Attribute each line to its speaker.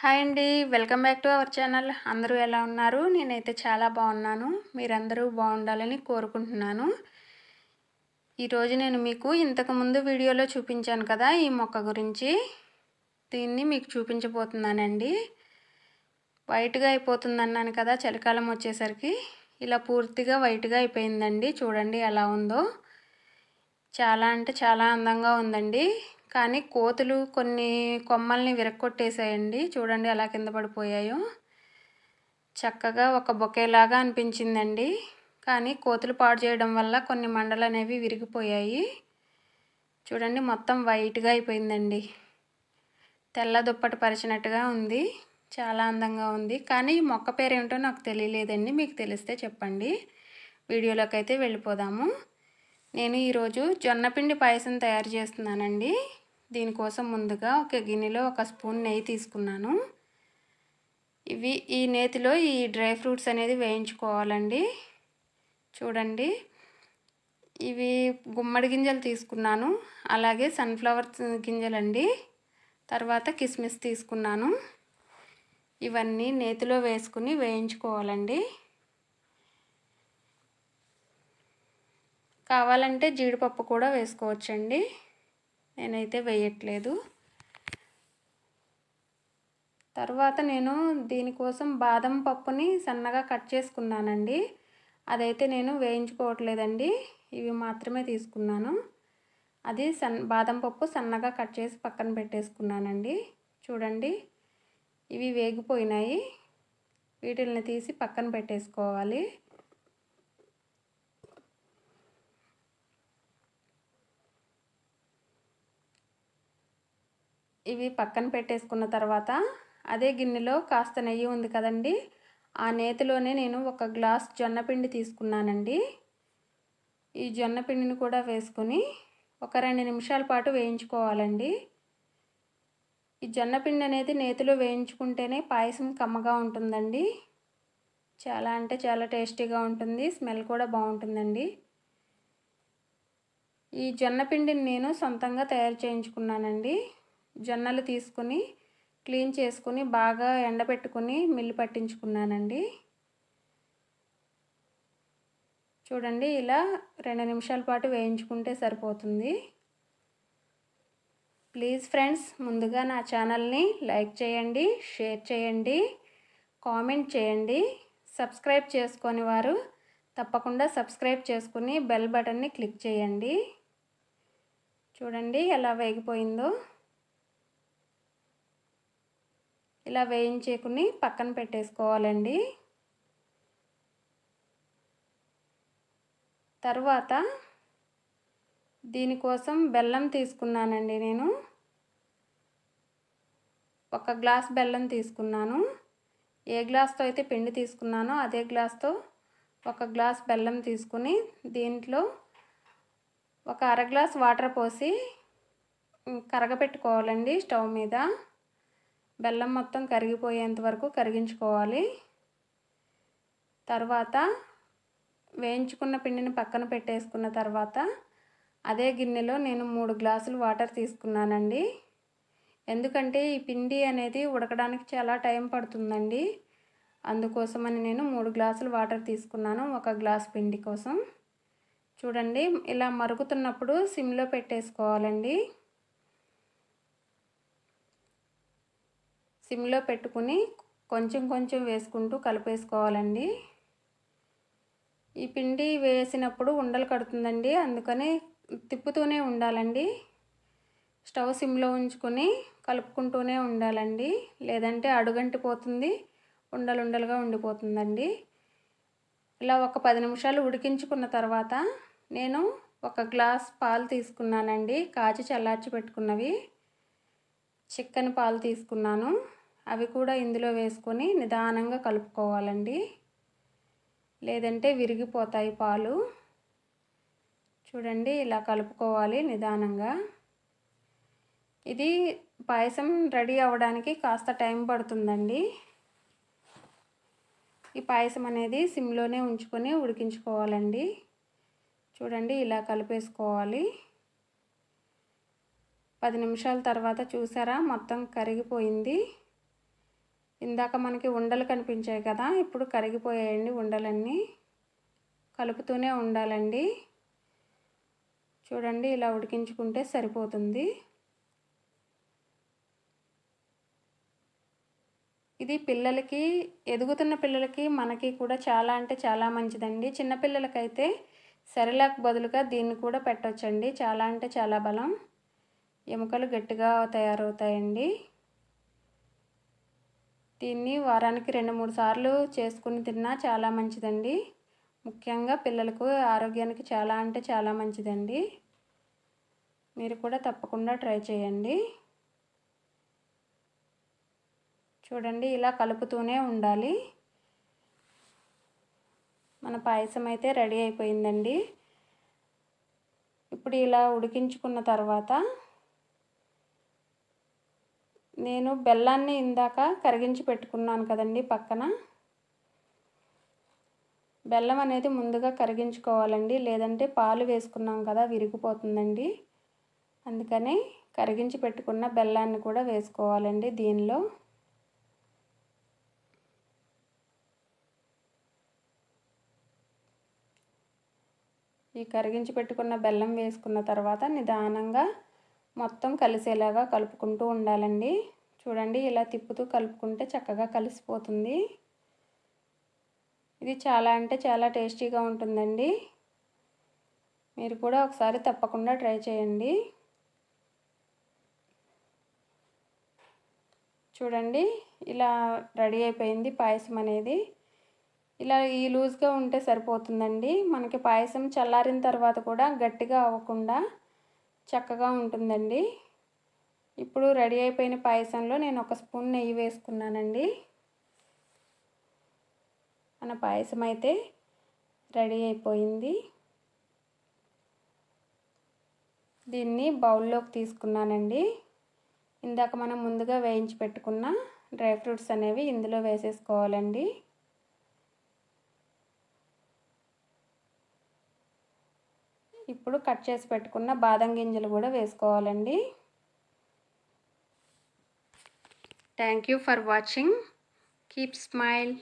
Speaker 1: Hi అండి welcome back to our channel అందరూ ఎలా ఉన్నారు నేనైతే చాలా బాగున్నాను మీరందరూ బాగుండాలని కోరుకుంటున్నాను ఈరోజు నేను మీకు ఇంతకుముందు వీడియోలో చూపించాను కదా ఈ మొక్క గురించి దీన్ని మీకు చూపించబోతున్నానండి వైట్గా అయిపోతుంది అన్నాను కదా చలికాలం వచ్చేసరికి ఇలా పూర్తిగా వైట్గా అయిపోయిందండి చూడండి ఎలా ఉందో చాలా అంటే చాలా అందంగా ఉందండి కానీ కోతులు కొన్ని కొమ్మల్ని విరక్కొట్టేశాయండి చూడండి అలా కింద పడిపోయాయో చక్కగా ఒక బొకేలాగా అనిపించిందండి కానీ కోతులు పాడు చేయడం వల్ల కొన్ని మండలు అనేవి విరిగిపోయాయి చూడండి మొత్తం వైట్గా అయిపోయిందండి తెల్ల దుప్పటి పరిచినట్టుగా ఉంది చాలా అందంగా ఉంది కానీ ఈ మొక్క పేరు ఏమిటో నాకు తెలియలేదండి మీకు తెలిస్తే చెప్పండి వీడియోలోకి అయితే వెళ్ళిపోదాము నేను ఈరోజు జొన్నపిండి పాయసం తయారు చేస్తున్నానండి దీనికోసం ముందుగా ఒక గిన్నెలో ఒక స్పూన్ నెయ్యి తీసుకున్నాను ఇవి ఈ నేతిలో ఈ డ్రై ఫ్రూట్స్ అనేది వేయించుకోవాలండి చూడండి ఇవి గుమ్మడి గింజలు తీసుకున్నాను అలాగే సన్ఫ్లవర్ గింజలండి తర్వాత కిస్మిస్ తీసుకున్నాను ఇవన్నీ నేతిలో వేసుకుని వేయించుకోవాలండి కావాలంటే జీడిపప్పు కూడా వేసుకోవచ్చండి నేనైతే వేయట్లేదు తర్వాత నేను దీనికోసం బాదం పప్పుని సన్నగా కట్ చేసుకున్నానండి అదైతే నేను వేయించుకోవట్లేదండి ఇవి మాత్రమే తీసుకున్నాను అది సన్ బాదం పప్పు సన్నగా కట్ చేసి పక్కన పెట్టేసుకున్నానండి చూడండి ఇవి వేగిపోయినాయి వీటిల్ని తీసి పక్కన పెట్టేసుకోవాలి ఇవి పక్కన పెట్టేసుకున్న తర్వాత అదే గిన్నెలో కాస్త నెయ్యి ఉంది కదండి ఆ నేతిలోనే నేను ఒక గ్లాస్ జొన్నపిండి తీసుకున్నానండి ఈ జొన్నపిండిని కూడా వేసుకుని ఒక రెండు నిమిషాల పాటు వేయించుకోవాలండి ఈ జొన్నపిండి అనేది నేతిలో వేయించుకుంటేనే పాయసం కమ్మగా ఉంటుందండి చాలా అంటే చాలా టేస్టీగా ఉంటుంది స్మెల్ కూడా బాగుంటుందండి ఈ జొన్నపిండిని నేను సొంతంగా తయారు చేయించుకున్నానండి జొన్నలు తీసుకుని క్లీన్ చేసుకుని బాగా ఎండబెట్టుకుని మిల్లు పట్టించుకున్నానండి చూడండి ఇలా రెండు నిమిషాల పాటు వేయించుకుంటే సరిపోతుంది ప్లీజ్ ఫ్రెండ్స్ ముందుగా నా ఛానల్ని లైక్ చేయండి షేర్ చేయండి కామెంట్ చేయండి సబ్స్క్రైబ్ చేసుకొని వారు తప్పకుండా సబ్స్క్రైబ్ చేసుకుని బెల్ బటన్ని క్లిక్ చేయండి చూడండి ఎలా వేగిపోయిందో ఇలా వేయించేకుని పక్కన పెట్టేసుకోవాలండి తర్వాత దీనికోసం బెల్లం తీసుకున్నానండి నేను ఒక గ్లాస్ బెల్లం తీసుకున్నాను ఏ గ్లాస్తో అయితే పిండి తీసుకున్నానో అదే గ్లాస్తో ఒక గ్లాస్ బెల్లం తీసుకుని దీంట్లో ఒక అర గ్లాస్ వాటర్ పోసి కరగపెట్టుకోవాలండి స్టవ్ మీద బెల్లం మొత్తం కరిగిపోయేంత వరకు కరిగించుకోవాలి తర్వాత వేయించుకున్న పిండిని పక్కన పెట్టేసుకున్న తర్వాత అదే గిన్నెలో నేను మూడు గ్లాసులు వాటర్ తీసుకున్నానండి ఎందుకంటే ఈ పిండి అనేది ఉడకడానికి చాలా టైం పడుతుందండి అందుకోసమని నేను మూడు గ్లాసులు వాటర్ తీసుకున్నాను ఒక గ్లాస్ పిండి కోసం చూడండి ఇలా మరుగుతున్నప్పుడు సిమ్లో పెట్టేసుకోవాలండి సిమ్లో పెట్టుకుని కొంచెం కొంచెం వేసుకుంటూ కలిపేసుకోవాలండి ఈ పిండి వేసినప్పుడు ఉండలు కడుతుందండి అందుకని తిప్పుతూనే ఉండాలండి స్టవ్ సిమ్లో ఉంచుకొని కలుపుకుంటూనే ఉండాలండి లేదంటే అడుగంటిపోతుంది ఉండలు ఉండలుగా ఉండిపోతుందండి ఇలా ఒక పది నిమిషాలు ఉడికించుకున్న తర్వాత నేను ఒక గ్లాస్ పాలు తీసుకున్నానండి కాచి చల్లార్చి పెట్టుకున్నవి చిక్కని పాలు తీసుకున్నాను అవి కూడా ఇందులో వేసుకొని నిదానంగా కలుపుకోవాలండి లేదంటే విరిగిపోతాయి పాలు చూడండి ఇలా కలుపుకోవాలి నిదానంగా ఇది పాయసం రెడీ అవ్వడానికి కాస్త టైం పడుతుందండి ఈ పాయసం అనేది సిమ్లోనే ఉంచుకొని ఉడికించుకోవాలండి చూడండి ఇలా కలిపేసుకోవాలి పది నిమిషాల తర్వాత చూసారా మొత్తం కరిగిపోయింది ఇందాక మనకి ఉండలు కనిపించాయి కదా ఇప్పుడు కరిగిపోయాయండి ఉండలన్నీ కలుపుతూనే ఉండాలండి చూడండి ఇలా ఉడికించుకుంటే సరిపోతుంది ఇది పిల్లలకి ఎదుగుతున్న పిల్లలకి మనకి కూడా చాలా అంటే చాలా మంచిదండి చిన్నపిల్లలకైతే సరిలాక్ బదులుగా దీన్ని కూడా పెట్టవచ్చండి చాలా అంటే చాలా బలం ఎముకలు గట్టిగా తయారవుతాయండి దీన్ని వారానికి రెండు మూడు సార్లు చేసుకుని తిన్నా చాలా మంచిదండి ముఖ్యంగా పిల్లలకు ఆరోగ్యానికి చాలా అంటే చాలా మంచిదండి మీరు కూడా తప్పకుండా ట్రై చేయండి చూడండి ఇలా కలుపుతూనే ఉండాలి మన పాయసం అయితే రెడీ అయిపోయిందండి ఇప్పుడు ఇలా ఉడికించుకున్న తర్వాత నేను బెల్లాన్ని ఇందాక కరిగించి పెట్టుకున్నాను కదండి పక్కన బెల్లం అనేది ముందుగా కరిగించుకోవాలండి లేదంటే పాలు వేసుకున్నాం కదా విరిగిపోతుందండి అందుకని కరిగించి పెట్టుకున్న బెల్లాన్ని కూడా వేసుకోవాలండి దీనిలో ఈ కరిగించి పెట్టుకున్న బెల్లం వేసుకున్న తర్వాత నిదానంగా మొత్తం కలిసేలాగా కలుపుకుంటూ ఉండాలండి చూడండి ఇలా తిప్పుతూ కలుపుకుంటే చక్కగా కలిసిపోతుంది ఇది చాలా అంటే చాలా టేస్టీగా ఉంటుందండి మీరు కూడా ఒకసారి తప్పకుండా ట్రై చేయండి చూడండి ఇలా రెడీ అయిపోయింది పాయసం అనేది ఇలా ఈ లూజ్గా ఉంటే సరిపోతుందండి మనకి పాయసం చల్లారిన తర్వాత కూడా గట్టిగా అవ్వకుండా చక్కగా ఉంటుందండి ఇప్పుడు రెడీ అయిపోయిన పాయసంలో నేను ఒక స్పూన్ నెయ్యి వేసుకున్నానండి మన పాయసం అయితే రెడీ అయిపోయింది దీన్ని బౌల్లోకి తీసుకున్నానండి ఇందాక మనం ముందుగా వేయించి పెట్టుకున్న డ్రై ఫ్రూట్స్ అనేవి ఇందులో వేసేసుకోవాలండి ఇప్పుడు కట్ చేసి పెట్టుకున్న బాదం గింజలు కూడా వేసుకోవాలండి Thank you for watching. Keep smile.